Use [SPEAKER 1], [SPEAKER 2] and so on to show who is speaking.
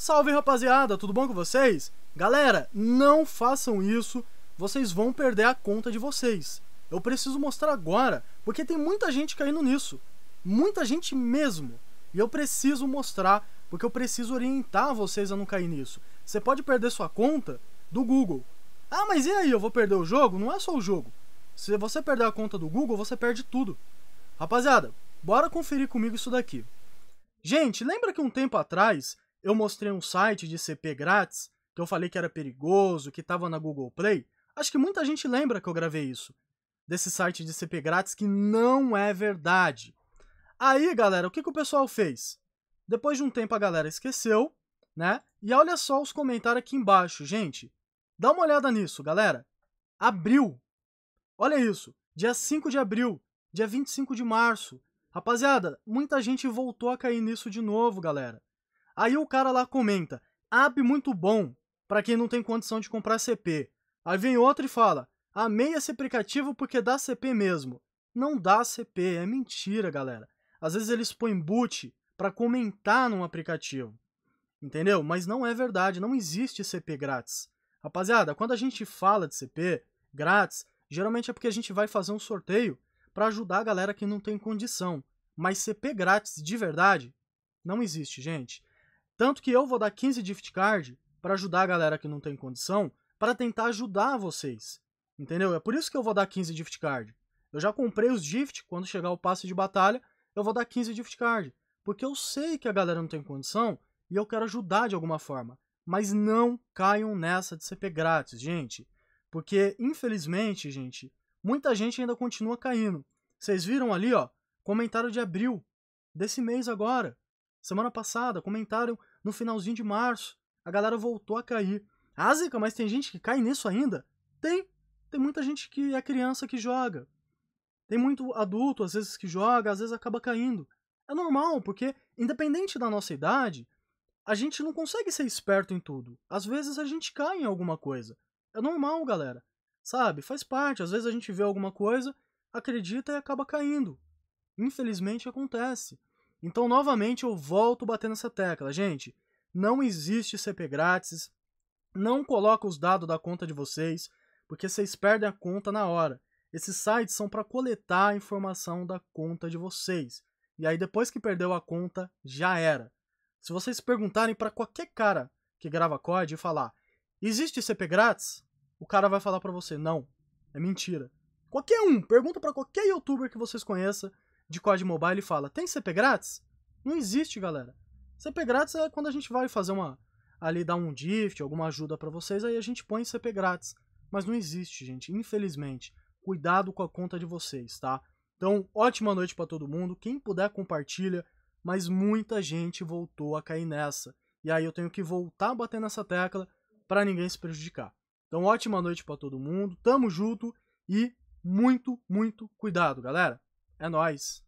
[SPEAKER 1] Salve rapaziada, tudo bom com vocês? Galera, não façam isso, vocês vão perder a conta de vocês. Eu preciso mostrar agora, porque tem muita gente caindo nisso. Muita gente mesmo. E eu preciso mostrar, porque eu preciso orientar vocês a não cair nisso. Você pode perder sua conta do Google. Ah, mas e aí? Eu vou perder o jogo? Não é só o jogo. Se você perder a conta do Google, você perde tudo. Rapaziada, bora conferir comigo isso daqui. Gente, lembra que um tempo atrás eu mostrei um site de CP grátis, que eu falei que era perigoso, que estava na Google Play. Acho que muita gente lembra que eu gravei isso. Desse site de CP grátis que não é verdade. Aí, galera, o que, que o pessoal fez? Depois de um tempo a galera esqueceu, né? E olha só os comentários aqui embaixo, gente. Dá uma olhada nisso, galera. Abril. Olha isso. Dia 5 de abril, dia 25 de março. Rapaziada, muita gente voltou a cair nisso de novo, galera. Aí o cara lá comenta: app muito bom para quem não tem condição de comprar CP. Aí vem outro e fala: amei esse aplicativo porque dá CP mesmo. Não dá CP, é mentira, galera. Às vezes eles põem boot para comentar num aplicativo. Entendeu? Mas não é verdade, não existe CP grátis. Rapaziada, quando a gente fala de CP grátis, geralmente é porque a gente vai fazer um sorteio para ajudar a galera que não tem condição. Mas CP grátis de verdade não existe, gente. Tanto que eu vou dar 15 gift card para ajudar a galera que não tem condição, para tentar ajudar vocês. Entendeu? É por isso que eu vou dar 15 gift card. Eu já comprei os gift, quando chegar o passe de batalha, eu vou dar 15 gift card, porque eu sei que a galera não tem condição e eu quero ajudar de alguma forma. Mas não caiam nessa de CP grátis, gente. Porque, infelizmente, gente, muita gente ainda continua caindo. Vocês viram ali, ó, comentário de abril desse mês agora. Semana passada, comentaram no finalzinho de março, a galera voltou a cair. Azica, ah, mas tem gente que cai nisso ainda? Tem. Tem muita gente que é criança que joga. Tem muito adulto, às vezes, que joga, às vezes acaba caindo. É normal, porque, independente da nossa idade, a gente não consegue ser esperto em tudo. Às vezes a gente cai em alguma coisa. É normal, galera. Sabe? Faz parte. Às vezes a gente vê alguma coisa, acredita e acaba caindo. Infelizmente acontece. Então, novamente, eu volto batendo essa tecla. Gente, não existe CP grátis. Não coloca os dados da conta de vocês, porque vocês perdem a conta na hora. Esses sites são para coletar a informação da conta de vocês. E aí, depois que perdeu a conta, já era. Se vocês perguntarem para qualquer cara que grava COD e falar: existe CP grátis? O cara vai falar para você: não, é mentira. Qualquer um, pergunta para qualquer youtuber que vocês conheçam de código mobile e fala: tem CP grátis? Não existe, galera. CP grátis é quando a gente vai fazer uma. ali dar um gift, alguma ajuda para vocês, aí a gente põe CP grátis. Mas não existe, gente, infelizmente. Cuidado com a conta de vocês, tá? Então, ótima noite para todo mundo. Quem puder, compartilha. Mas muita gente voltou a cair nessa. E aí eu tenho que voltar a bater nessa tecla para ninguém se prejudicar. Então, ótima noite para todo mundo. Tamo junto e muito, muito cuidado, galera. É nós.